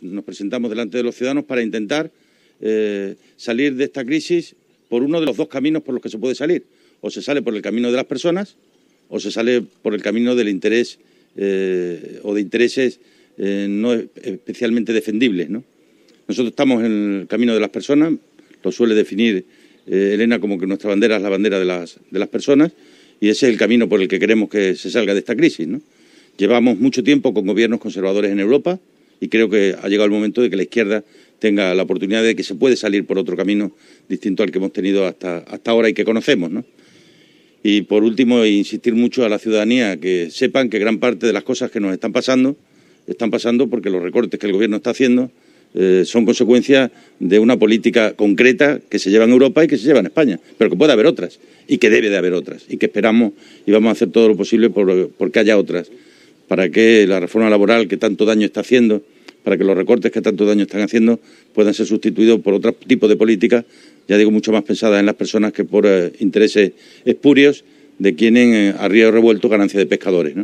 Nos presentamos delante de los ciudadanos para intentar eh, salir de esta crisis por uno de los dos caminos por los que se puede salir. O se sale por el camino de las personas o se sale por el camino del interés eh, o de intereses eh, no especialmente defendibles. Nosotros estamos en el camino de las personas, lo suele definir Elena como que nuestra bandera es la bandera de las, personas y ese es el camino por el que queremos que se salga de esta crisis. Llevamos mucho tiempo con gobiernos conservadores en Europa, y creo que ha llegado el momento de que la izquierda tenga la oportunidad de que se puede salir por otro camino distinto al que hemos tenido hasta, hasta ahora y que conocemos. Y por último, insistir mucho a la ciudadanía que sepan que gran parte de las cosas que nos están pasando están pasando porque los recortes que el Gobierno está haciendo eh, son consecuencia de una política concreta que se lleva en Europa y que se lleva en España, pero que puede haber otras y que debe de haber otras y que esperamos y vamos a hacer todo lo posible por, por que haya otras, para que la reforma laboral que tanto daño está haciendo para que los recortes que tanto daño están haciendo puedan ser sustituidos por otro tipo de políticas, ya digo, mucho más pensadas en las personas que por eh, intereses espurios de quienes eh, a río revuelto ganancia de pescadores.